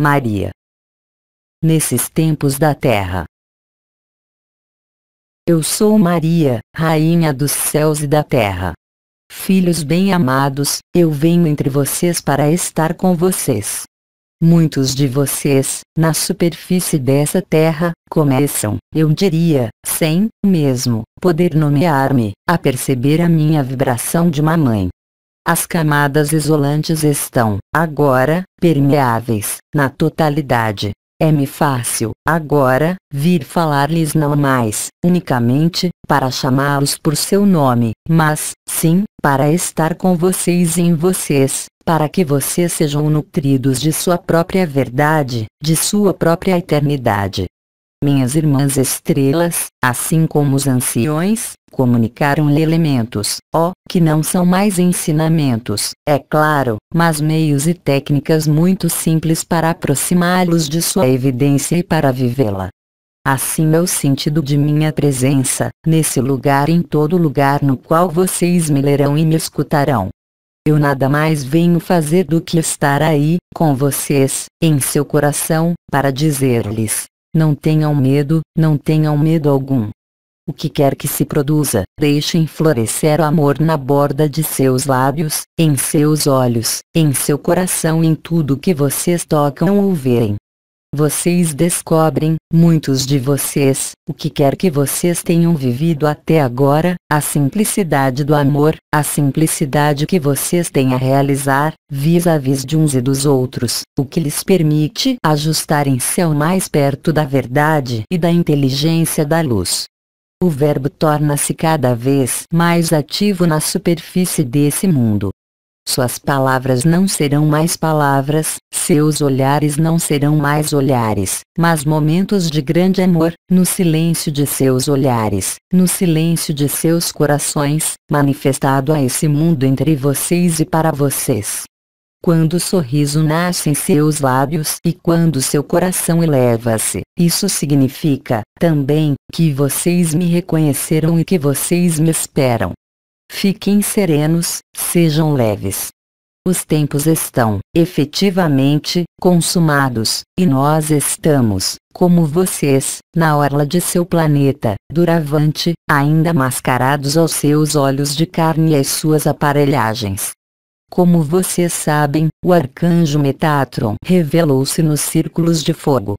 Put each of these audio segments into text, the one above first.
Maria. Nesses tempos da terra. Eu sou Maria, Rainha dos céus e da terra. Filhos bem-amados, eu venho entre vocês para estar com vocês. Muitos de vocês, na superfície dessa terra, começam, eu diria, sem, mesmo, poder nomear-me, a perceber a minha vibração de mamãe. As camadas isolantes estão, agora, permeáveis, na totalidade. É-me fácil, agora, vir falar-lhes não mais, unicamente, para chamá-los por seu nome, mas, sim, para estar com vocês e em vocês, para que vocês sejam nutridos de sua própria verdade, de sua própria eternidade minhas irmãs estrelas, assim como os anciões, comunicaram-lhe elementos, ó, que não são mais ensinamentos, é claro, mas meios e técnicas muito simples para aproximá-los de sua evidência e para vivê-la. Assim é o sentido de minha presença, nesse lugar e em todo lugar no qual vocês me lerão e me escutarão. Eu nada mais venho fazer do que estar aí, com vocês, em seu coração, para dizer-lhes, não tenham medo, não tenham medo algum. O que quer que se produza, deixem florescer o amor na borda de seus lábios, em seus olhos, em seu coração e em tudo que vocês tocam ou verem vocês descobrem, muitos de vocês, o que quer que vocês tenham vivido até agora, a simplicidade do amor, a simplicidade que vocês têm a realizar, vis-à-vis -vis de uns e dos outros, o que lhes permite ajustarem-se ao mais perto da verdade e da inteligência da luz. O verbo torna-se cada vez mais ativo na superfície desse mundo. Suas palavras não serão mais palavras, seus olhares não serão mais olhares, mas momentos de grande amor, no silêncio de seus olhares, no silêncio de seus corações, manifestado a esse mundo entre vocês e para vocês. Quando o sorriso nasce em seus lábios e quando seu coração eleva-se, isso significa, também, que vocês me reconheceram e que vocês me esperam. Fiquem serenos, sejam leves. Os tempos estão, efetivamente, consumados, e nós estamos, como vocês, na orla de seu planeta, duravante, ainda mascarados aos seus olhos de carne e às suas aparelhagens. Como vocês sabem, o arcanjo Metatron revelou-se nos círculos de fogo,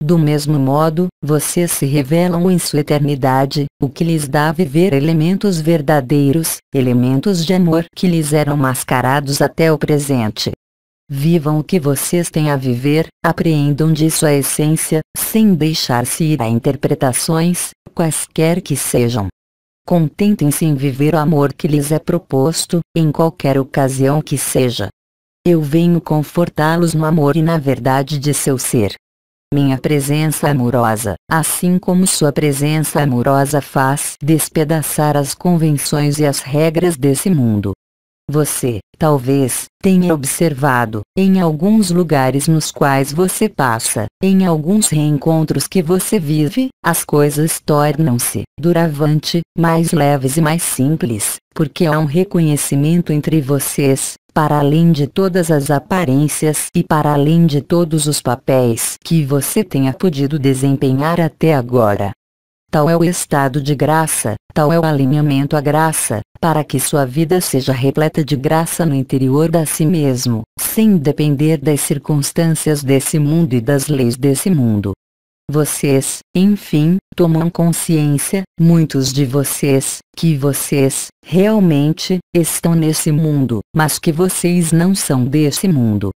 do mesmo modo, vocês se revelam em sua eternidade, o que lhes dá a viver elementos verdadeiros, elementos de amor que lhes eram mascarados até o presente. Vivam o que vocês têm a viver, apreendam disso a essência, sem deixar-se ir a interpretações, quaisquer que sejam. Contentem-se em viver o amor que lhes é proposto, em qualquer ocasião que seja. Eu venho confortá-los no amor e na verdade de seu ser. Minha presença amorosa, assim como sua presença amorosa faz despedaçar as convenções e as regras desse mundo. Você, talvez, tenha observado, em alguns lugares nos quais você passa, em alguns reencontros que você vive, as coisas tornam-se, duravante, mais leves e mais simples, porque há um reconhecimento entre vocês, para além de todas as aparências e para além de todos os papéis que você tenha podido desempenhar até agora. Tal é o estado de graça, tal é o alinhamento à graça, para que sua vida seja repleta de graça no interior da si mesmo, sem depender das circunstâncias desse mundo e das leis desse mundo. Vocês, enfim, tomam consciência, muitos de vocês, que vocês, realmente, estão nesse mundo, mas que vocês não são desse mundo.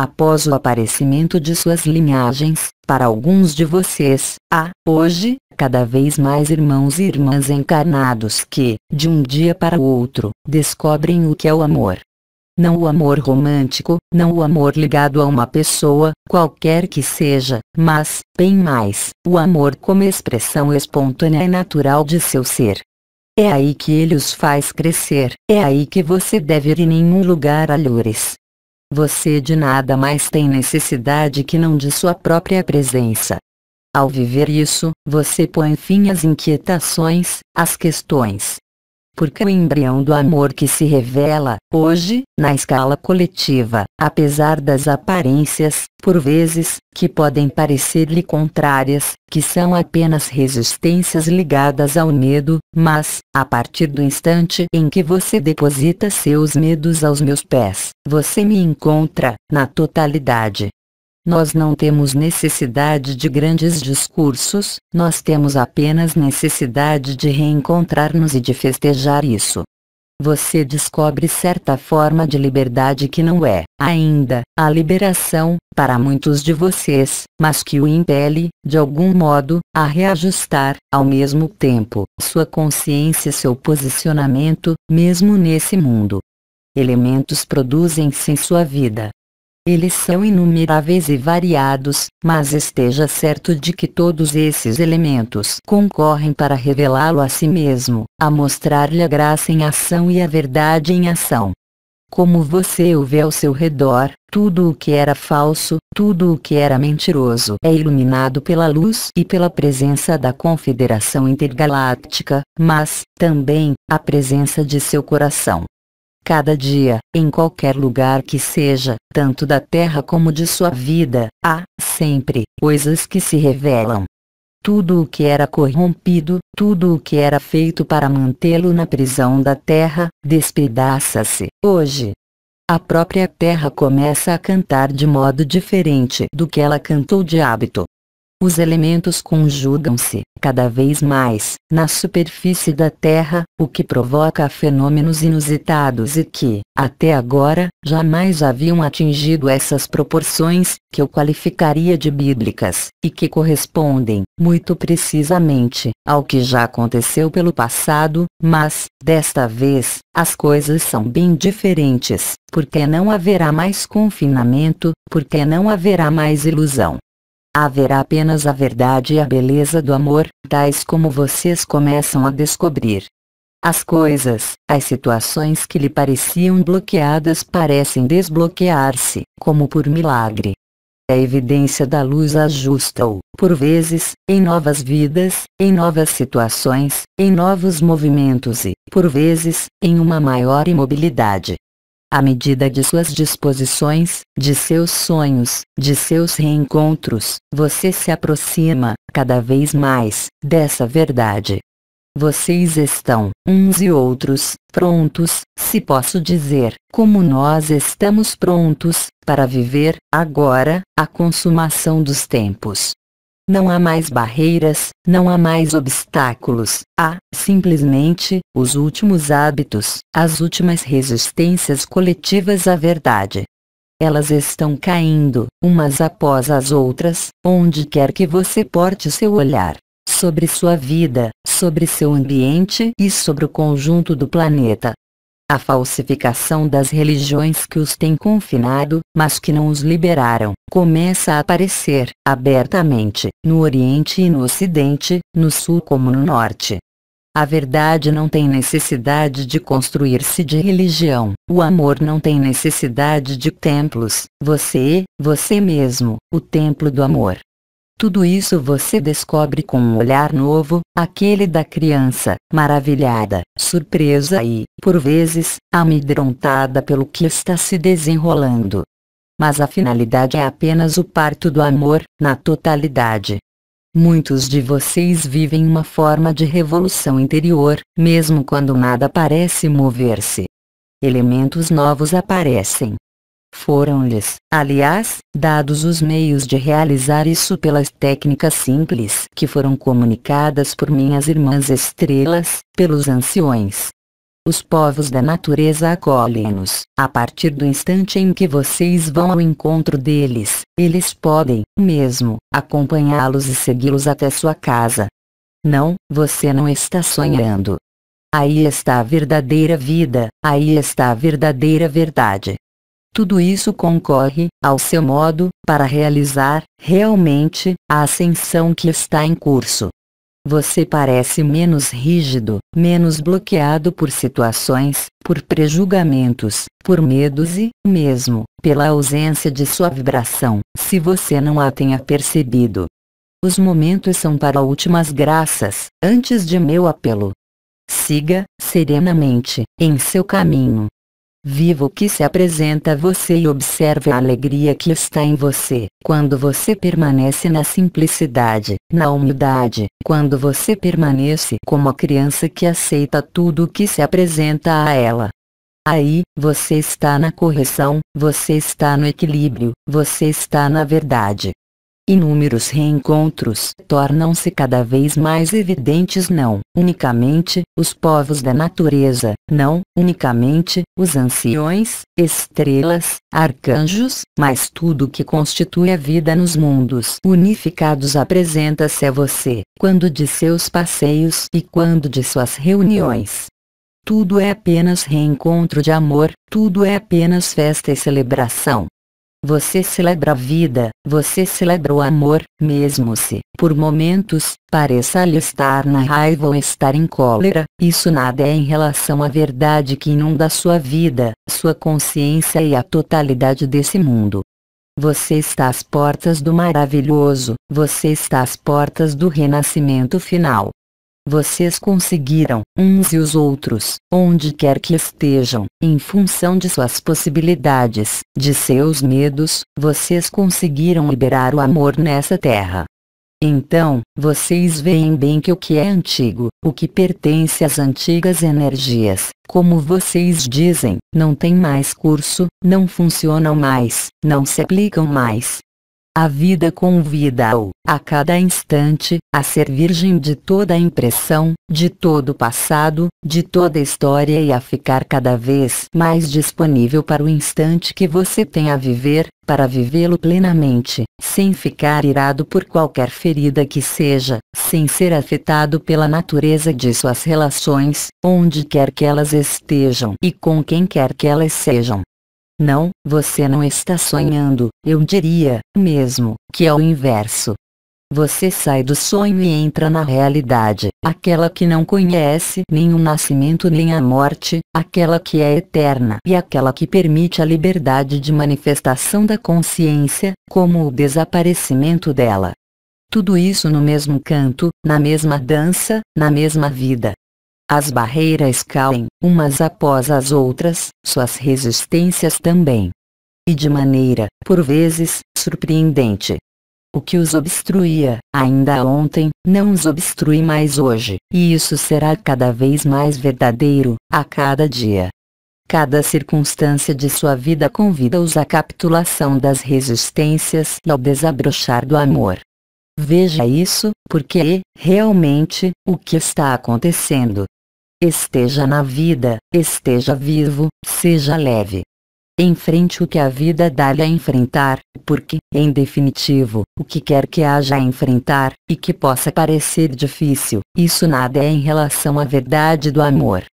Após o aparecimento de suas linhagens, para alguns de vocês, há, hoje, cada vez mais irmãos e irmãs encarnados que, de um dia para o outro, descobrem o que é o amor não o amor romântico, não o amor ligado a uma pessoa, qualquer que seja, mas, bem mais, o amor como expressão espontânea e natural de seu ser. É aí que ele os faz crescer, é aí que você deve ir em nenhum lugar a lures. Você de nada mais tem necessidade que não de sua própria presença. Ao viver isso, você põe fim às inquietações, às questões, porque o embrião do amor que se revela, hoje, na escala coletiva, apesar das aparências, por vezes, que podem parecer-lhe contrárias, que são apenas resistências ligadas ao medo, mas, a partir do instante em que você deposita seus medos aos meus pés, você me encontra, na totalidade, nós não temos necessidade de grandes discursos, nós temos apenas necessidade de reencontrar-nos e de festejar isso. Você descobre certa forma de liberdade que não é, ainda, a liberação, para muitos de vocês, mas que o impele, de algum modo, a reajustar, ao mesmo tempo, sua consciência e seu posicionamento, mesmo nesse mundo. Elementos produzem-se em sua vida, eles são inumeráveis e variados, mas esteja certo de que todos esses elementos concorrem para revelá-lo a si mesmo, a mostrar-lhe a graça em ação e a verdade em ação. Como você o vê ao seu redor, tudo o que era falso, tudo o que era mentiroso é iluminado pela luz e pela presença da Confederação Intergaláctica, mas, também, a presença de seu coração cada dia, em qualquer lugar que seja, tanto da terra como de sua vida, há, sempre, coisas que se revelam. Tudo o que era corrompido, tudo o que era feito para mantê-lo na prisão da terra, despedaça-se, hoje. A própria terra começa a cantar de modo diferente do que ela cantou de hábito os elementos conjugam-se, cada vez mais, na superfície da Terra, o que provoca fenômenos inusitados e que, até agora, jamais haviam atingido essas proporções, que eu qualificaria de bíblicas, e que correspondem, muito precisamente, ao que já aconteceu pelo passado, mas, desta vez, as coisas são bem diferentes, porque não haverá mais confinamento, porque não haverá mais ilusão, haverá apenas a verdade e a beleza do amor, tais como vocês começam a descobrir. As coisas, as situações que lhe pareciam bloqueadas parecem desbloquear-se, como por milagre. A evidência da luz ajusta-o, por vezes, em novas vidas, em novas situações, em novos movimentos e, por vezes, em uma maior imobilidade à medida de suas disposições, de seus sonhos, de seus reencontros, você se aproxima, cada vez mais, dessa verdade. Vocês estão, uns e outros, prontos, se posso dizer, como nós estamos prontos, para viver, agora, a consumação dos tempos. Não há mais barreiras, não há mais obstáculos, há, simplesmente, os últimos hábitos, as últimas resistências coletivas à verdade. Elas estão caindo, umas após as outras, onde quer que você porte seu olhar. Sobre sua vida, sobre seu ambiente e sobre o conjunto do planeta a falsificação das religiões que os têm confinado, mas que não os liberaram, começa a aparecer, abertamente, no Oriente e no Ocidente, no Sul como no Norte. A verdade não tem necessidade de construir-se de religião, o amor não tem necessidade de templos, você, você mesmo, o templo do amor. Tudo isso você descobre com um olhar novo, aquele da criança, maravilhada, surpresa e, por vezes, amedrontada pelo que está se desenrolando. Mas a finalidade é apenas o parto do amor, na totalidade. Muitos de vocês vivem uma forma de revolução interior, mesmo quando nada parece mover-se. Elementos novos aparecem, foram-lhes, aliás, dados os meios de realizar isso pelas técnicas simples que foram comunicadas por minhas irmãs estrelas, pelos anciões. Os povos da natureza acolhem-nos, a partir do instante em que vocês vão ao encontro deles, eles podem, mesmo, acompanhá-los e segui-los até sua casa. Não, você não está sonhando. Aí está a verdadeira vida, aí está a verdadeira verdade. Tudo isso concorre, ao seu modo, para realizar, realmente, a ascensão que está em curso. Você parece menos rígido, menos bloqueado por situações, por prejulgamentos, por medos e, mesmo, pela ausência de sua vibração, se você não a tenha percebido. Os momentos são para últimas graças, antes de meu apelo. Siga, serenamente, em seu caminho, Viva o que se apresenta a você e observe a alegria que está em você. Quando você permanece na simplicidade, na humildade, quando você permanece como a criança que aceita tudo o que se apresenta a ela. Aí, você está na correção, você está no equilíbrio, você está na verdade. Inúmeros reencontros tornam-se cada vez mais evidentes não unicamente os povos da natureza, não unicamente os anciões, estrelas, arcanjos, mas tudo que constitui a vida nos mundos unificados apresenta-se a você, quando de seus passeios e quando de suas reuniões. Tudo é apenas reencontro de amor, tudo é apenas festa e celebração, você celebra a vida, você celebra o amor, mesmo se, por momentos, pareça-lhe estar na raiva ou estar em cólera, isso nada é em relação à verdade que inunda sua vida, sua consciência e a totalidade desse mundo. Você está às portas do maravilhoso, você está às portas do renascimento final. Vocês conseguiram, uns e os outros, onde quer que estejam, em função de suas possibilidades, de seus medos, vocês conseguiram liberar o amor nessa terra. Então, vocês veem bem que o que é antigo, o que pertence às antigas energias, como vocês dizem, não tem mais curso, não funcionam mais, não se aplicam mais, a vida convida-o, a cada instante, a ser virgem de toda impressão, de todo passado, de toda história e a ficar cada vez mais disponível para o instante que você tem a viver, para vivê-lo plenamente, sem ficar irado por qualquer ferida que seja, sem ser afetado pela natureza de suas relações, onde quer que elas estejam e com quem quer que elas sejam. Não, você não está sonhando, eu diria, mesmo, que é o inverso. Você sai do sonho e entra na realidade, aquela que não conhece nem o nascimento nem a morte, aquela que é eterna e aquela que permite a liberdade de manifestação da consciência, como o desaparecimento dela. Tudo isso no mesmo canto, na mesma dança, na mesma vida. As barreiras caem, umas após as outras, suas resistências também. E de maneira, por vezes, surpreendente. O que os obstruía, ainda ontem, não os obstrui mais hoje, e isso será cada vez mais verdadeiro, a cada dia. Cada circunstância de sua vida convida-os à capitulação das resistências e ao desabrochar do amor. Veja isso, porque é, realmente, o que está acontecendo. Esteja na vida, esteja vivo, seja leve. Enfrente o que a vida dá-lhe a enfrentar, porque, em definitivo, o que quer que haja a enfrentar, e que possa parecer difícil, isso nada é em relação à verdade do amor.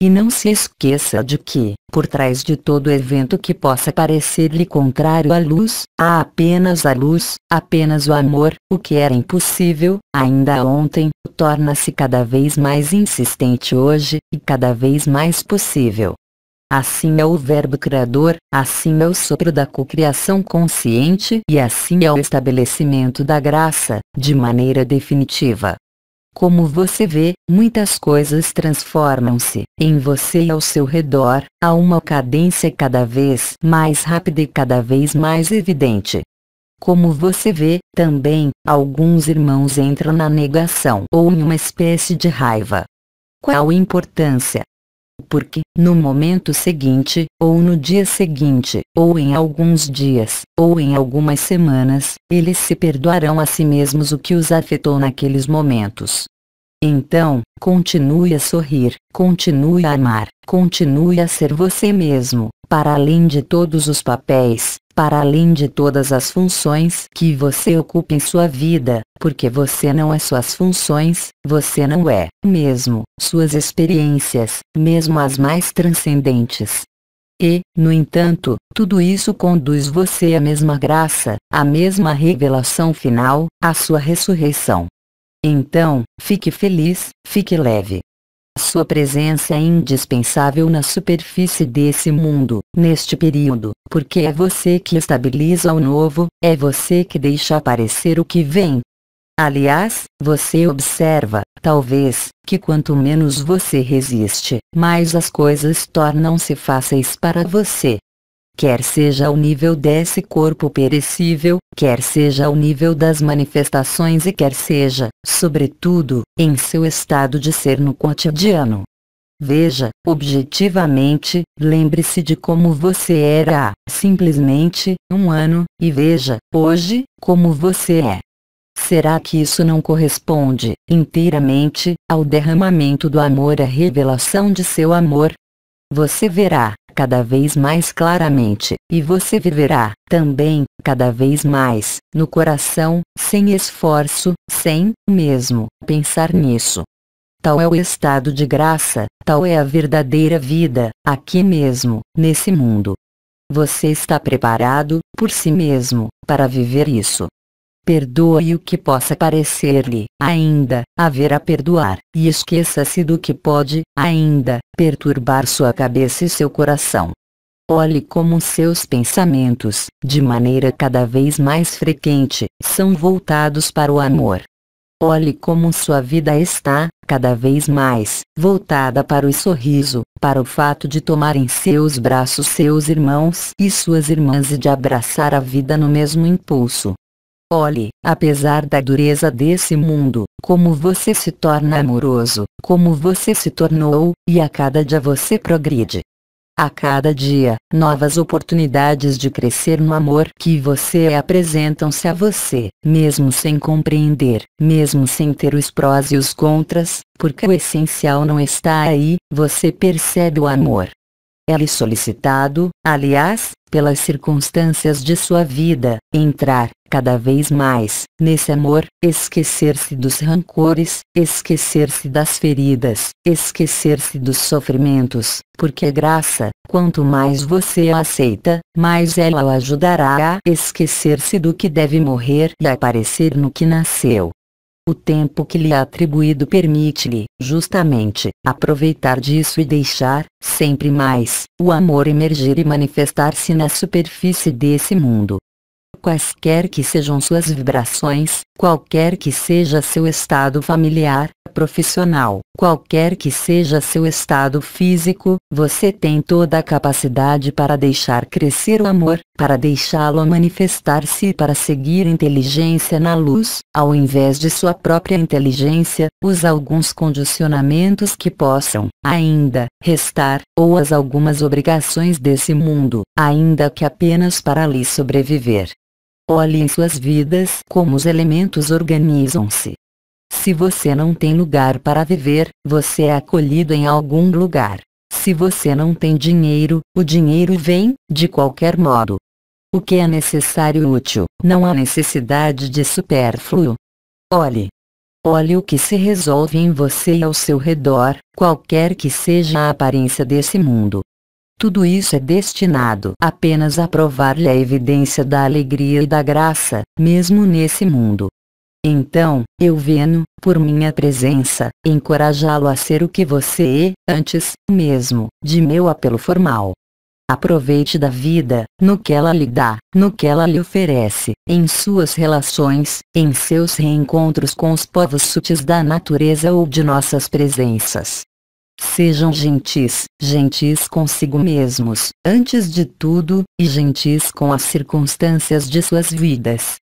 E não se esqueça de que, por trás de todo evento que possa parecer-lhe contrário à luz, há apenas a luz, apenas o amor, o que era impossível, ainda ontem, torna-se cada vez mais insistente hoje, e cada vez mais possível. Assim é o Verbo Criador, assim é o sopro da cocriação consciente e assim é o estabelecimento da graça, de maneira definitiva. Como você vê, muitas coisas transformam-se em você e ao seu redor, a uma cadência cada vez mais rápida e cada vez mais evidente. Como você vê, também, alguns irmãos entram na negação ou em uma espécie de raiva. Qual importância, porque, no momento seguinte, ou no dia seguinte, ou em alguns dias, ou em algumas semanas, eles se perdoarão a si mesmos o que os afetou naqueles momentos. Então, continue a sorrir, continue a amar, continue a ser você mesmo, para além de todos os papéis, para além de todas as funções que você ocupa em sua vida, porque você não é suas funções, você não é, mesmo, suas experiências, mesmo as mais transcendentes. E, no entanto, tudo isso conduz você à mesma graça, à mesma revelação final, à sua ressurreição. Então, fique feliz, fique leve, sua presença é indispensável na superfície desse mundo, neste período, porque é você que estabiliza o novo, é você que deixa aparecer o que vem. Aliás, você observa, talvez, que quanto menos você resiste, mais as coisas tornam-se fáceis para você quer seja ao nível desse corpo perecível, quer seja ao nível das manifestações e quer seja, sobretudo, em seu estado de ser no cotidiano. Veja, objetivamente, lembre-se de como você era há, simplesmente, um ano, e veja, hoje, como você é. Será que isso não corresponde, inteiramente, ao derramamento do amor à revelação de seu amor? Você verá, cada vez mais claramente, e você viverá, também, cada vez mais, no coração, sem esforço, sem, mesmo, pensar nisso. Tal é o estado de graça, tal é a verdadeira vida, aqui mesmo, nesse mundo. Você está preparado, por si mesmo, para viver isso perdoe o que possa parecer-lhe, ainda, haver a perdoar, e esqueça-se do que pode, ainda, perturbar sua cabeça e seu coração. Olhe como seus pensamentos, de maneira cada vez mais frequente, são voltados para o amor. Olhe como sua vida está, cada vez mais, voltada para o sorriso, para o fato de tomar em seus braços seus irmãos e suas irmãs e de abraçar a vida no mesmo impulso, Olhe, apesar da dureza desse mundo, como você se torna amoroso, como você se tornou, e a cada dia você progride. A cada dia, novas oportunidades de crescer no amor que você é apresentam-se a você, mesmo sem compreender, mesmo sem ter os prós e os contras, porque o essencial não está aí, você percebe o amor é-lhe solicitado, aliás, pelas circunstâncias de sua vida, entrar, cada vez mais, nesse amor, esquecer-se dos rancores, esquecer-se das feridas, esquecer-se dos sofrimentos, porque a graça, quanto mais você a aceita, mais ela o ajudará a esquecer-se do que deve morrer e aparecer no que nasceu. O tempo que lhe é atribuído permite-lhe, justamente, aproveitar disso e deixar, sempre mais, o amor emergir e manifestar-se na superfície desse mundo. Quaisquer que sejam suas vibrações, qualquer que seja seu estado familiar, profissional, Qualquer que seja seu estado físico, você tem toda a capacidade para deixar crescer o amor, para deixá-lo manifestar-se e para seguir inteligência na luz, ao invés de sua própria inteligência, usa alguns condicionamentos que possam, ainda, restar, ou as algumas obrigações desse mundo, ainda que apenas para lhe sobreviver. Olhe em suas vidas como os elementos organizam-se, se você não tem lugar para viver, você é acolhido em algum lugar. Se você não tem dinheiro, o dinheiro vem, de qualquer modo. O que é necessário e útil, não há necessidade de supérfluo. Olhe. Olhe o que se resolve em você e ao seu redor, qualquer que seja a aparência desse mundo. Tudo isso é destinado apenas a provar-lhe a evidência da alegria e da graça, mesmo nesse mundo. Então, eu venho, por minha presença, encorajá-lo a ser o que você é, antes, mesmo, de meu apelo formal. Aproveite da vida, no que ela lhe dá, no que ela lhe oferece, em suas relações, em seus reencontros com os povos sutis da natureza ou de nossas presenças. Sejam gentis, gentis consigo mesmos, antes de tudo, e gentis com as circunstâncias de suas vidas,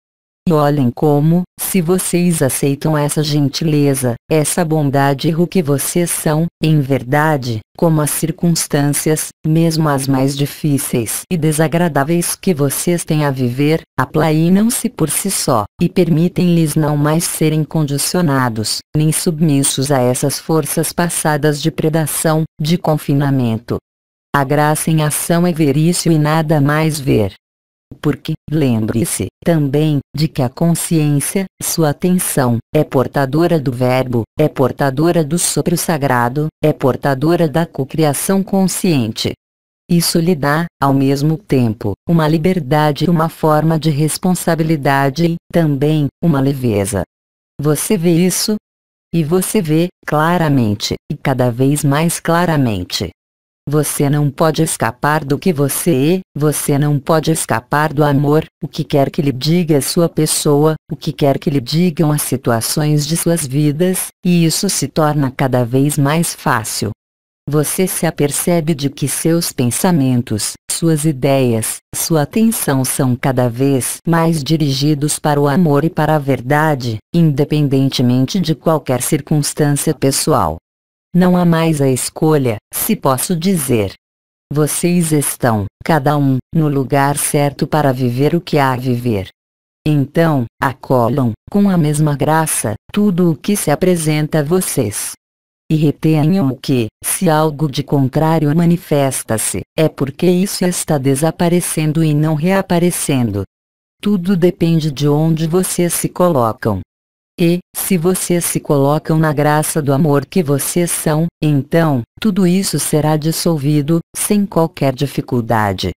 e olhem como, se vocês aceitam essa gentileza, essa bondade o que vocês são, em verdade, como as circunstâncias, mesmo as mais difíceis e desagradáveis que vocês têm a viver, aplainam-se por si só, e permitem-lhes não mais serem condicionados, nem submissos a essas forças passadas de predação, de confinamento. A graça em ação é ver isso e nada mais ver. Porque, lembre-se, também, de que a consciência, sua atenção, é portadora do verbo, é portadora do sopro sagrado, é portadora da cocriação consciente. Isso lhe dá, ao mesmo tempo, uma liberdade e uma forma de responsabilidade e, também, uma leveza. Você vê isso? E você vê, claramente, e cada vez mais claramente, você não pode escapar do que você é, você não pode escapar do amor, o que quer que lhe diga a sua pessoa, o que quer que lhe digam as situações de suas vidas, e isso se torna cada vez mais fácil. Você se apercebe de que seus pensamentos, suas ideias, sua atenção são cada vez mais dirigidos para o amor e para a verdade, independentemente de qualquer circunstância pessoal. Não há mais a escolha, se posso dizer. Vocês estão, cada um, no lugar certo para viver o que há a viver. Então, acolham, com a mesma graça, tudo o que se apresenta a vocês. E retenham que, se algo de contrário manifesta-se, é porque isso está desaparecendo e não reaparecendo. Tudo depende de onde vocês se colocam. E, se vocês se colocam na graça do amor que vocês são, então, tudo isso será dissolvido, sem qualquer dificuldade.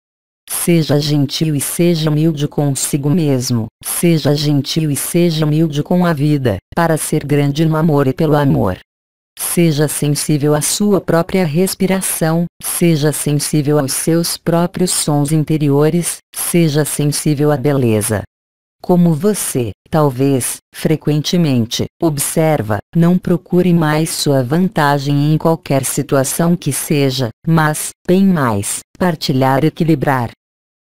Seja gentil e seja humilde consigo mesmo, seja gentil e seja humilde com a vida, para ser grande no amor e pelo amor. Seja sensível à sua própria respiração, seja sensível aos seus próprios sons interiores, seja sensível à beleza, como você, talvez, frequentemente, observa, não procure mais sua vantagem em qualquer situação que seja, mas, bem mais, partilhar equilibrar,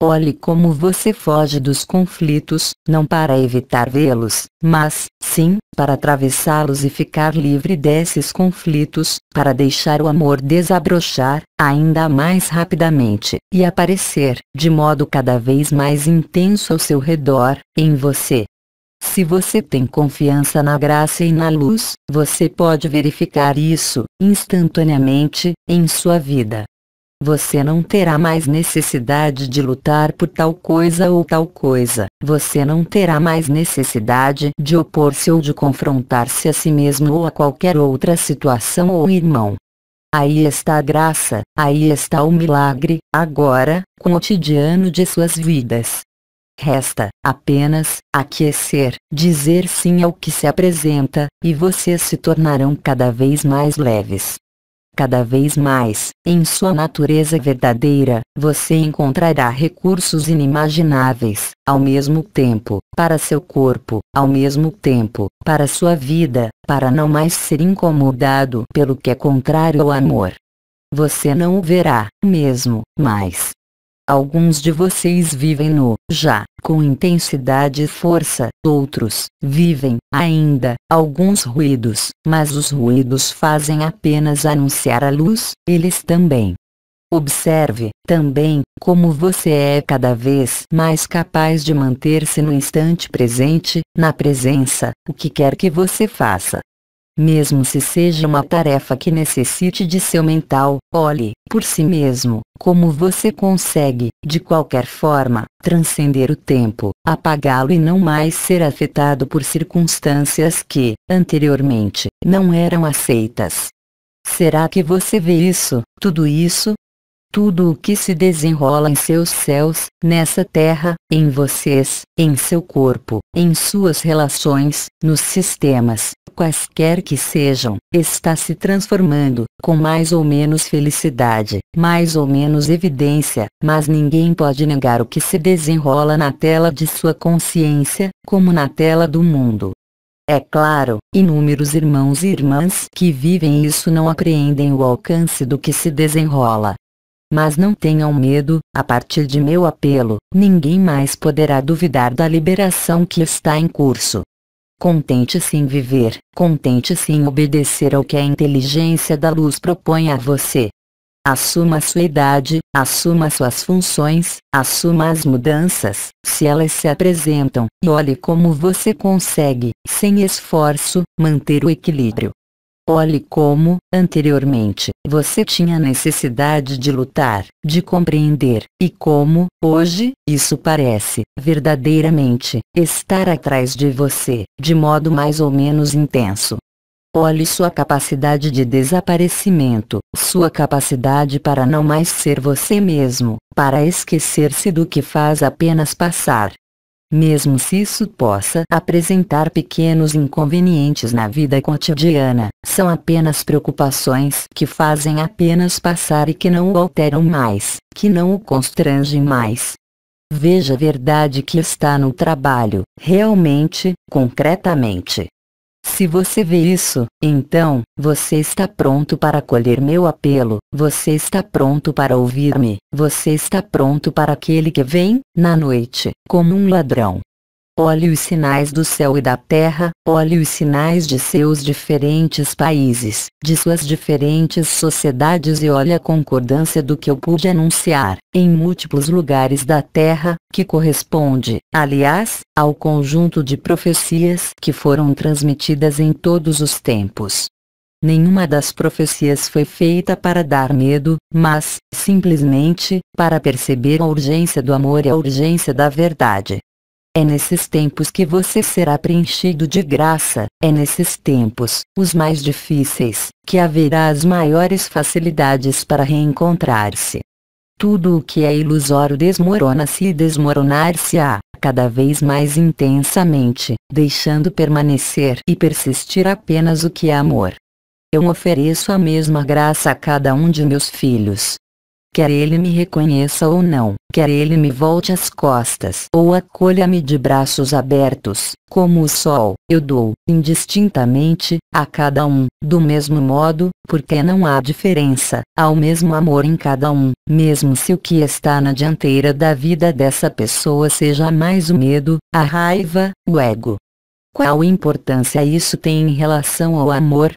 Olhe como você foge dos conflitos, não para evitar vê-los, mas, sim, para atravessá-los e ficar livre desses conflitos, para deixar o amor desabrochar, ainda mais rapidamente, e aparecer, de modo cada vez mais intenso ao seu redor, em você. Se você tem confiança na graça e na luz, você pode verificar isso, instantaneamente, em sua vida. Você não terá mais necessidade de lutar por tal coisa ou tal coisa. Você não terá mais necessidade de opor-se ou de confrontar-se a si mesmo ou a qualquer outra situação ou irmão. Aí está a graça, aí está o milagre, agora, cotidiano de suas vidas. Resta, apenas, aquecer, dizer sim ao que se apresenta, e vocês se tornarão cada vez mais leves. Cada vez mais, em sua natureza verdadeira, você encontrará recursos inimagináveis, ao mesmo tempo, para seu corpo, ao mesmo tempo, para sua vida, para não mais ser incomodado pelo que é contrário ao amor. Você não o verá, mesmo, mais, Alguns de vocês vivem no já com intensidade e força, outros vivem ainda alguns ruídos, mas os ruídos fazem apenas anunciar a luz, eles também. Observe também como você é cada vez mais capaz de manter-se no instante presente, na presença, o que quer que você faça, mesmo se seja uma tarefa que necessite de seu mental, olhe, por si mesmo, como você consegue, de qualquer forma, transcender o tempo, apagá-lo e não mais ser afetado por circunstâncias que, anteriormente, não eram aceitas. Será que você vê isso, tudo isso, tudo o que se desenrola em seus céus, nessa terra, em vocês, em seu corpo, em suas relações, nos sistemas, quaisquer que sejam, está se transformando, com mais ou menos felicidade, mais ou menos evidência, mas ninguém pode negar o que se desenrola na tela de sua consciência, como na tela do mundo. É claro, inúmeros irmãos e irmãs que vivem isso não apreendem o alcance do que se desenrola, mas não tenham medo, a partir de meu apelo, ninguém mais poderá duvidar da liberação que está em curso. Contente-se em viver, contente-se em obedecer ao que a inteligência da luz propõe a você. Assuma sua idade, assuma suas funções, assuma as mudanças, se elas se apresentam, e olhe como você consegue, sem esforço, manter o equilíbrio. Olhe como, anteriormente, você tinha necessidade de lutar, de compreender, e como, hoje, isso parece, verdadeiramente, estar atrás de você, de modo mais ou menos intenso. Olhe sua capacidade de desaparecimento, sua capacidade para não mais ser você mesmo, para esquecer-se do que faz apenas passar, mesmo se isso possa apresentar pequenos inconvenientes na vida cotidiana, são apenas preocupações que fazem apenas passar e que não o alteram mais, que não o constrangem mais. Veja a verdade que está no trabalho, realmente, concretamente. Se você vê isso, então, você está pronto para acolher meu apelo, você está pronto para ouvir-me, você está pronto para aquele que vem, na noite, como um ladrão, olhe os sinais do céu e da terra, olhe os sinais de seus diferentes países, de suas diferentes sociedades e olhe a concordância do que eu pude anunciar, em múltiplos lugares da terra, que corresponde, aliás, ao conjunto de profecias que foram transmitidas em todos os tempos. Nenhuma das profecias foi feita para dar medo, mas, simplesmente, para perceber a urgência do amor e a urgência da verdade, é nesses tempos que você será preenchido de graça, é nesses tempos, os mais difíceis, que haverá as maiores facilidades para reencontrar-se. Tudo o que é ilusório desmorona-se e desmoronar-se-á, cada vez mais intensamente, deixando permanecer e persistir apenas o que é amor. Eu ofereço a mesma graça a cada um de meus filhos, quer ele me reconheça ou não, quer ele me volte as costas ou acolha-me de braços abertos, como o sol, eu dou, indistintamente, a cada um, do mesmo modo, porque não há diferença, há o mesmo amor em cada um, mesmo se o que está na dianteira da vida dessa pessoa seja mais o medo, a raiva, o ego. Qual importância isso tem em relação ao amor?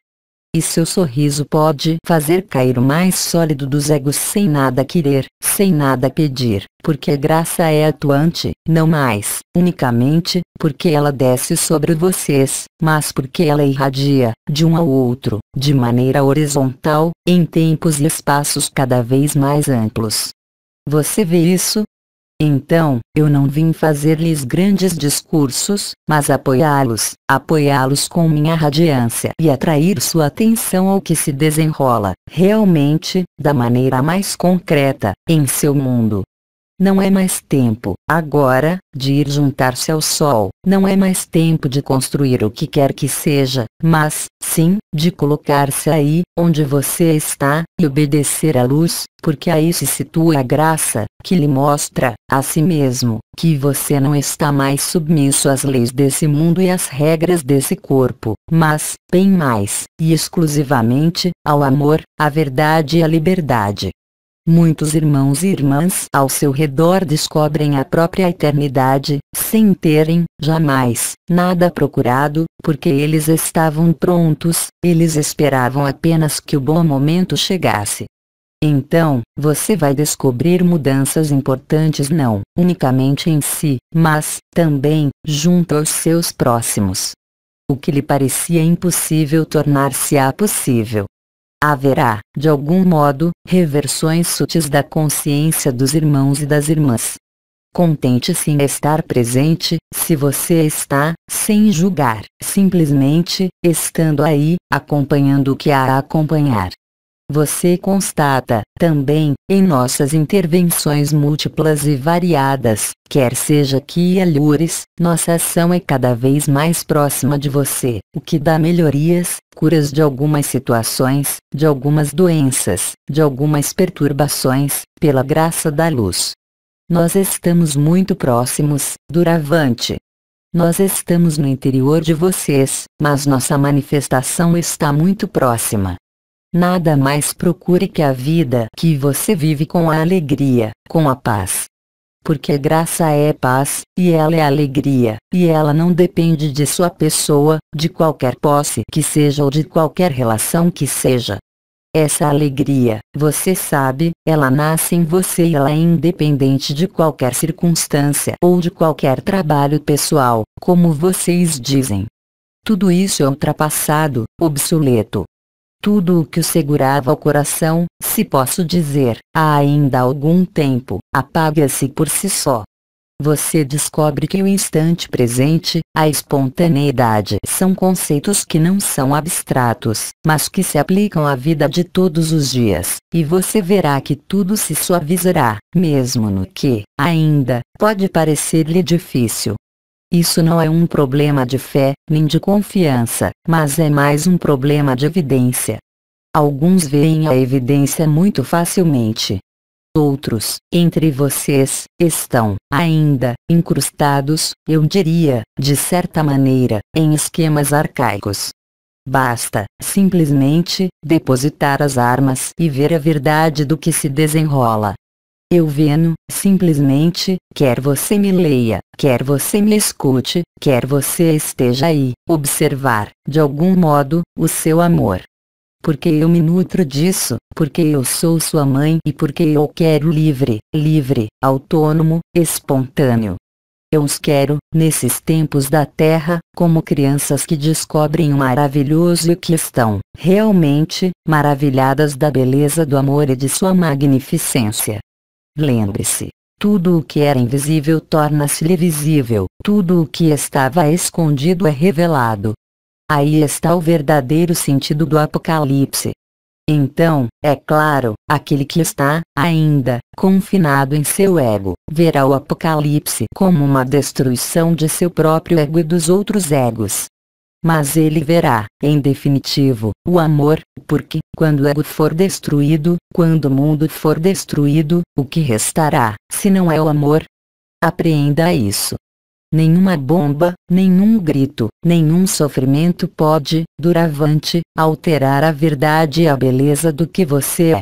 e seu sorriso pode fazer cair o mais sólido dos egos sem nada querer, sem nada pedir, porque a graça é atuante, não mais, unicamente, porque ela desce sobre vocês, mas porque ela irradia, de um ao outro, de maneira horizontal, em tempos e espaços cada vez mais amplos. Você vê isso, então, eu não vim fazer-lhes grandes discursos, mas apoiá-los, apoiá-los com minha radiância e atrair sua atenção ao que se desenrola, realmente, da maneira mais concreta, em seu mundo, não é mais tempo, agora, de ir juntar-se ao sol, não é mais tempo de construir o que quer que seja, mas, sim, de colocar-se aí, onde você está, e obedecer à luz, porque aí se situa a graça, que lhe mostra, a si mesmo, que você não está mais submisso às leis desse mundo e às regras desse corpo, mas, bem mais, e exclusivamente, ao amor, à verdade e à liberdade. Muitos irmãos e irmãs ao seu redor descobrem a própria eternidade, sem terem, jamais, nada procurado, porque eles estavam prontos, eles esperavam apenas que o bom momento chegasse. Então, você vai descobrir mudanças importantes não unicamente em si, mas também junto aos seus próximos. O que lhe parecia impossível tornar-se-á possível haverá, de algum modo, reversões sutis da consciência dos irmãos e das irmãs. Contente-se em estar presente, se você está, sem julgar, simplesmente, estando aí, acompanhando o que há a acompanhar, você constata, também, em nossas intervenções múltiplas e variadas, quer seja que alures, nossa ação é cada vez mais próxima de você, o que dá melhorias, curas de algumas situações, de algumas doenças, de algumas perturbações, pela graça da luz. Nós estamos muito próximos, duravante. Nós estamos no interior de vocês, mas nossa manifestação está muito próxima. Nada mais procure que a vida que você vive com a alegria, com a paz. Porque graça é paz, e ela é alegria, e ela não depende de sua pessoa, de qualquer posse que seja ou de qualquer relação que seja. Essa alegria, você sabe, ela nasce em você e ela é independente de qualquer circunstância ou de qualquer trabalho pessoal, como vocês dizem. Tudo isso é ultrapassado, obsoleto, tudo o que o segurava ao coração, se posso dizer, há ainda algum tempo, apaga-se por si só. Você descobre que o instante presente, a espontaneidade são conceitos que não são abstratos, mas que se aplicam à vida de todos os dias, e você verá que tudo se suavizará, mesmo no que, ainda, pode parecer-lhe difícil, isso não é um problema de fé, nem de confiança, mas é mais um problema de evidência. Alguns veem a evidência muito facilmente. Outros, entre vocês, estão, ainda, incrustados, eu diria, de certa maneira, em esquemas arcaicos. Basta, simplesmente, depositar as armas e ver a verdade do que se desenrola. Eu vendo, simplesmente, quer você me leia, quer você me escute, quer você esteja aí, observar, de algum modo, o seu amor. Porque eu me nutro disso, porque eu sou sua mãe e porque eu quero livre, livre, autônomo, espontâneo. Eu os quero, nesses tempos da Terra, como crianças que descobrem o maravilhoso e que estão, realmente, maravilhadas da beleza do amor e de sua magnificência. Lembre-se, tudo o que era invisível torna-se visível, tudo o que estava escondido é revelado. Aí está o verdadeiro sentido do Apocalipse. Então, é claro, aquele que está, ainda, confinado em seu ego, verá o Apocalipse como uma destruição de seu próprio ego e dos outros egos mas ele verá, em definitivo, o amor, porque, quando o ego for destruído, quando o mundo for destruído, o que restará, se não é o amor? Apreenda isso. Nenhuma bomba, nenhum grito, nenhum sofrimento pode, duravante, alterar a verdade e a beleza do que você é.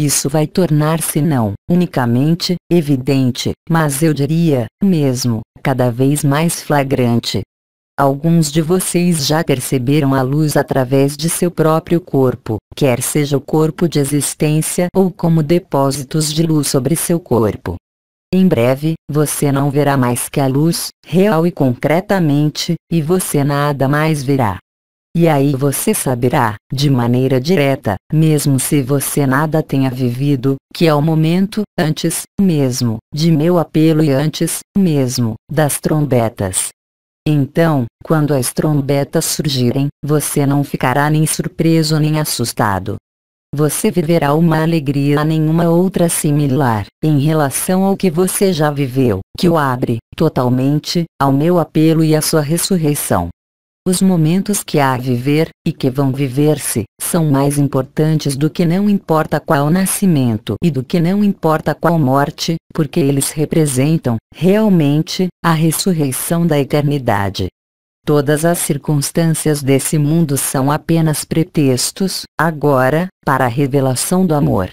Isso vai tornar-se não unicamente evidente, mas eu diria, mesmo, cada vez mais flagrante, Alguns de vocês já perceberam a luz através de seu próprio corpo, quer seja o corpo de existência ou como depósitos de luz sobre seu corpo. Em breve, você não verá mais que a luz, real e concretamente, e você nada mais verá. E aí você saberá, de maneira direta, mesmo se você nada tenha vivido, que é o momento, antes, mesmo, de meu apelo e antes, mesmo, das trombetas, então, quando as trombetas surgirem, você não ficará nem surpreso nem assustado. Você viverá uma alegria a nenhuma outra similar, em relação ao que você já viveu, que o abre, totalmente, ao meu apelo e à sua ressurreição. Os momentos que há a viver, e que vão viver-se, são mais importantes do que não importa qual nascimento e do que não importa qual morte, porque eles representam, realmente, a ressurreição da eternidade. Todas as circunstâncias desse mundo são apenas pretextos, agora, para a revelação do amor.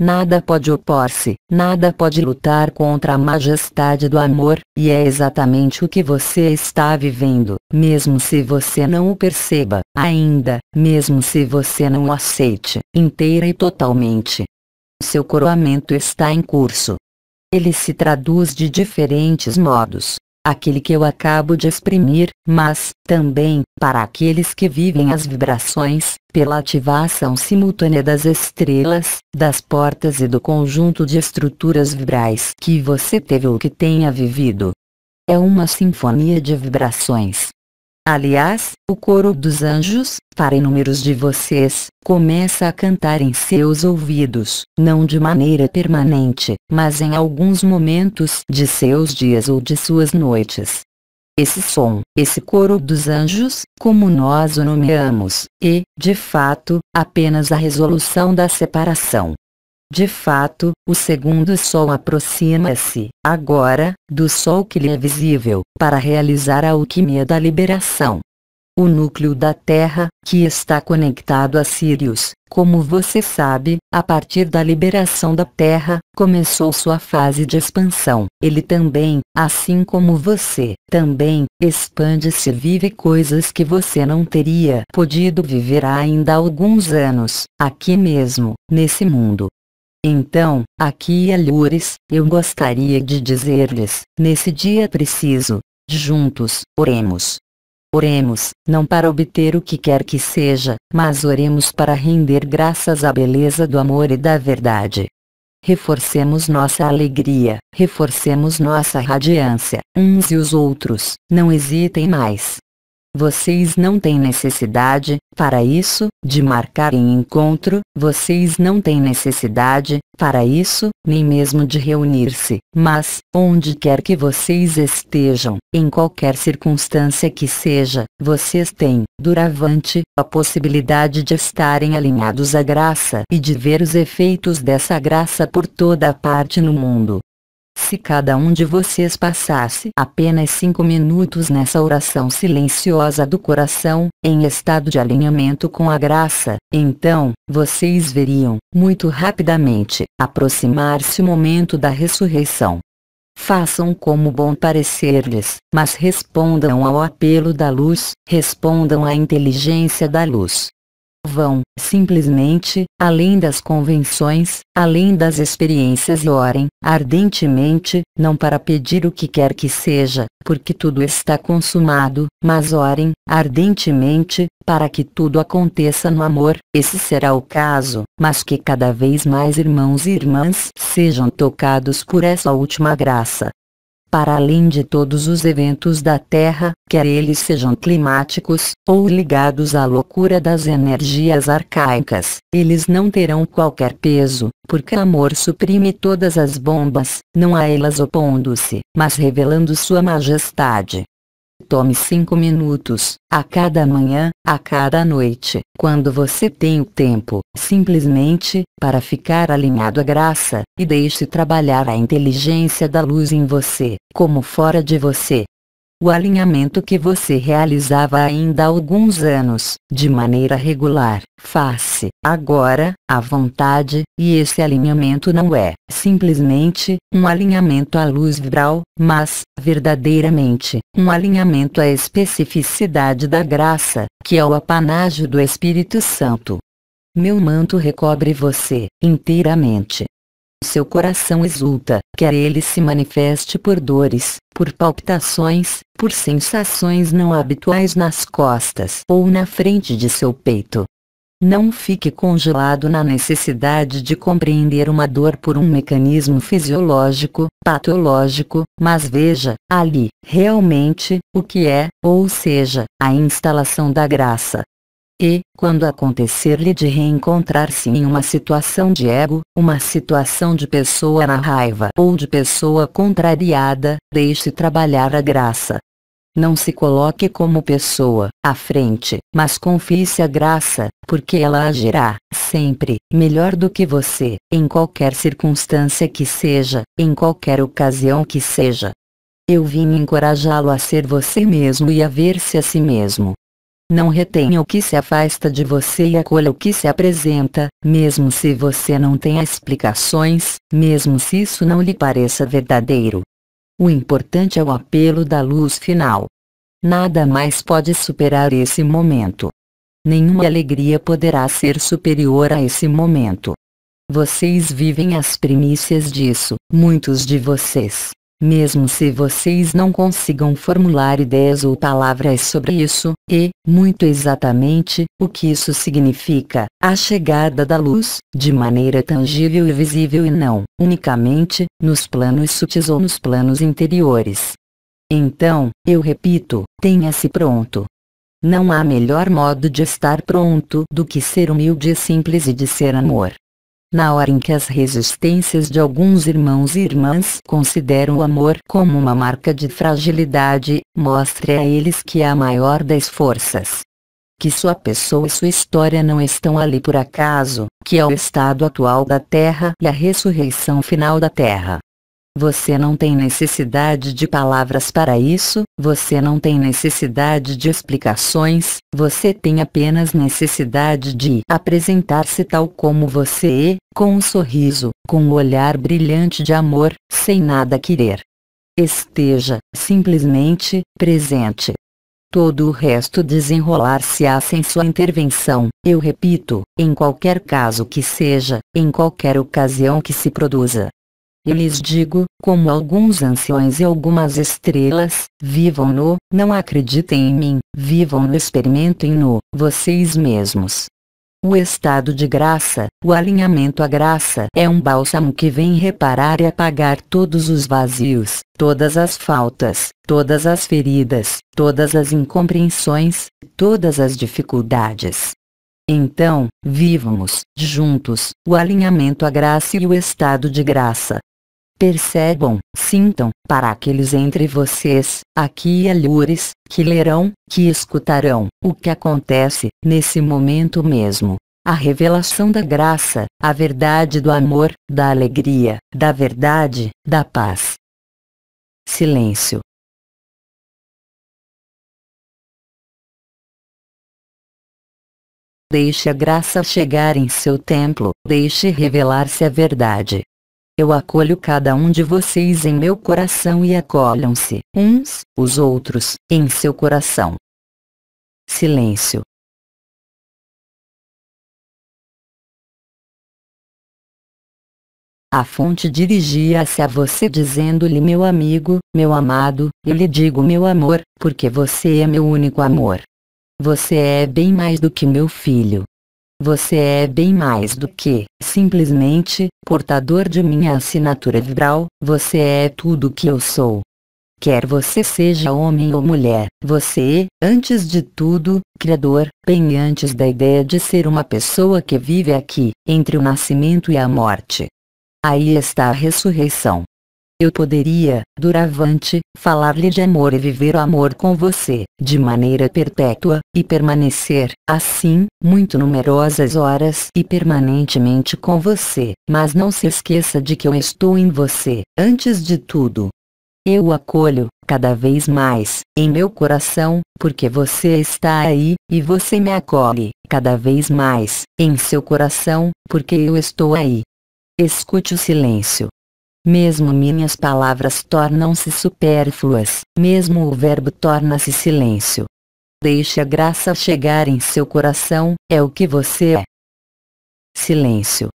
Nada pode opor-se, nada pode lutar contra a majestade do amor, e é exatamente o que você está vivendo, mesmo se você não o perceba, ainda, mesmo se você não o aceite, inteira e totalmente. Seu coroamento está em curso. Ele se traduz de diferentes modos, aquele que eu acabo de exprimir, mas, também, para aqueles que vivem as vibrações, pela ativação simultânea das estrelas, das portas e do conjunto de estruturas vibrais que você teve ou que tenha vivido. É uma sinfonia de vibrações Aliás, o coro dos anjos, para inúmeros de vocês, começa a cantar em seus ouvidos, não de maneira permanente, mas em alguns momentos de seus dias ou de suas noites. Esse som, esse coro dos anjos, como nós o nomeamos, é, de fato, apenas a resolução da separação, de fato, o segundo sol aproxima-se, agora, do sol que lhe é visível, para realizar a alquimia da liberação. O núcleo da Terra, que está conectado a Sirius, como você sabe, a partir da liberação da Terra, começou sua fase de expansão. Ele também, assim como você, também, expande-se e vive coisas que você não teria podido viver há ainda alguns anos, aqui mesmo, nesse mundo. Então, aqui a é Lures, eu gostaria de dizer-lhes, nesse dia preciso, juntos, oremos. Oremos, não para obter o que quer que seja, mas oremos para render graças à beleza do amor e da verdade. Reforcemos nossa alegria, reforcemos nossa radiância, uns e os outros, não hesitem mais, vocês não têm necessidade, para isso, de marcar em encontro, vocês não têm necessidade, para isso, nem mesmo de reunir-se, mas, onde quer que vocês estejam, em qualquer circunstância que seja, vocês têm, duravante, a possibilidade de estarem alinhados à graça e de ver os efeitos dessa graça por toda a parte no mundo se cada um de vocês passasse apenas cinco minutos nessa oração silenciosa do coração, em estado de alinhamento com a graça, então, vocês veriam, muito rapidamente, aproximar-se o momento da ressurreição. Façam como bom parecer-lhes, mas respondam ao apelo da luz, respondam à inteligência da luz vão, simplesmente, além das convenções, além das experiências e orem, ardentemente, não para pedir o que quer que seja, porque tudo está consumado, mas orem, ardentemente, para que tudo aconteça no amor, esse será o caso, mas que cada vez mais irmãos e irmãs sejam tocados por essa última graça, para além de todos os eventos da Terra, quer eles sejam climáticos, ou ligados à loucura das energias arcaicas, eles não terão qualquer peso, porque amor suprime todas as bombas, não a elas opondo-se, mas revelando sua majestade tome 5 minutos, a cada manhã, a cada noite, quando você tem o tempo, simplesmente, para ficar alinhado à graça, e deixe trabalhar a inteligência da luz em você, como fora de você, o alinhamento que você realizava ainda há alguns anos, de maneira regular, faz-se agora, à vontade, e esse alinhamento não é simplesmente um alinhamento à luz vibral, mas, verdadeiramente, um alinhamento à especificidade da graça, que é o apanágio do Espírito Santo. Meu manto recobre você inteiramente, seu coração exulta, quer ele se manifeste por dores, por palpitações, por sensações não habituais nas costas ou na frente de seu peito. Não fique congelado na necessidade de compreender uma dor por um mecanismo fisiológico, patológico, mas veja, ali, realmente, o que é, ou seja, a instalação da graça, e, quando acontecer-lhe de reencontrar-se em uma situação de ego, uma situação de pessoa na raiva ou de pessoa contrariada, deixe trabalhar a graça. Não se coloque como pessoa à frente, mas confie-se à graça, porque ela agirá, sempre, melhor do que você, em qualquer circunstância que seja, em qualquer ocasião que seja. Eu vim encorajá-lo a ser você mesmo e a ver-se a si mesmo, não retenha o que se afasta de você e acolha o que se apresenta, mesmo se você não tenha explicações, mesmo se isso não lhe pareça verdadeiro. O importante é o apelo da luz final. Nada mais pode superar esse momento. Nenhuma alegria poderá ser superior a esse momento. Vocês vivem as primícias disso, muitos de vocês mesmo se vocês não consigam formular ideias ou palavras sobre isso, e, muito exatamente, o que isso significa, a chegada da luz, de maneira tangível e visível e não, unicamente, nos planos sutis ou nos planos interiores. Então, eu repito, tenha-se pronto. Não há melhor modo de estar pronto do que ser humilde e simples e de ser amor na hora em que as resistências de alguns irmãos e irmãs consideram o amor como uma marca de fragilidade, mostre a eles que é a maior das forças. Que sua pessoa e sua história não estão ali por acaso, que é o estado atual da Terra e a ressurreição final da Terra. Você não tem necessidade de palavras para isso, você não tem necessidade de explicações, você tem apenas necessidade de apresentar-se tal como você é, com um sorriso, com um olhar brilhante de amor, sem nada querer. Esteja, simplesmente, presente. Todo o resto desenrolar-se-á sem sua intervenção, eu repito, em qualquer caso que seja, em qualquer ocasião que se produza. E lhes digo, como alguns anciões e algumas estrelas, vivam-no, não acreditem em mim, vivam-no experimentem-no, vocês mesmos. O estado de graça, o alinhamento à graça é um bálsamo que vem reparar e apagar todos os vazios, todas as faltas, todas as feridas, todas as incompreensões, todas as dificuldades. Então, vivamos, juntos, o alinhamento à graça e o estado de graça, percebam, sintam, para aqueles entre vocês, aqui e alures, que lerão, que escutarão, o que acontece, nesse momento mesmo. A revelação da graça, a verdade do amor, da alegria, da verdade, da paz. Silêncio. Deixe a graça chegar em seu templo, deixe revelar-se a verdade. Eu acolho cada um de vocês em meu coração e acolham-se, uns, os outros, em seu coração. Silêncio. A fonte dirigia-se a você dizendo-lhe meu amigo, meu amado, eu lhe digo meu amor, porque você é meu único amor. Você é bem mais do que meu filho, você é bem mais do que simplesmente portador de minha assinatura vibral, você é tudo o que eu sou. Quer você seja homem ou mulher, você é, antes de tudo, Criador, bem antes da ideia de ser uma pessoa que vive aqui, entre o nascimento e a morte. Aí está a ressurreição. Eu poderia, duravante, falar-lhe de amor e viver o amor com você, de maneira perpétua, e permanecer, assim, muito numerosas horas e permanentemente com você, mas não se esqueça de que eu estou em você, antes de tudo. Eu o acolho, cada vez mais, em meu coração, porque você está aí, e você me acolhe, cada vez mais, em seu coração, porque eu estou aí. Escute o silêncio, mesmo minhas palavras tornam-se supérfluas, mesmo o verbo torna-se silêncio. Deixe a graça chegar em seu coração, é o que você é. Silêncio.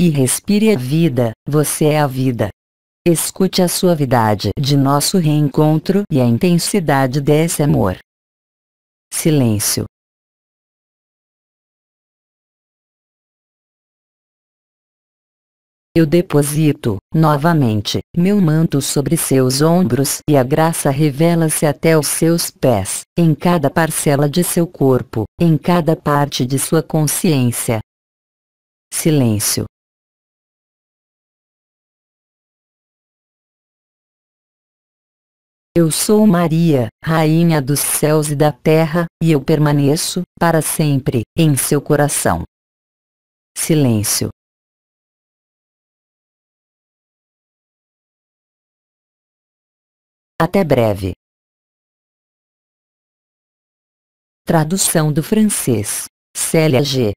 E respire a vida, você é a vida. Escute a suavidade de nosso reencontro e a intensidade desse amor. Silêncio. Eu deposito, novamente, meu manto sobre seus ombros e a graça revela-se até os seus pés, em cada parcela de seu corpo, em cada parte de sua consciência. Silêncio. Eu sou Maria, Rainha dos céus e da terra, e eu permaneço, para sempre, em seu coração. Silêncio. Até breve. Tradução do francês. Célia G.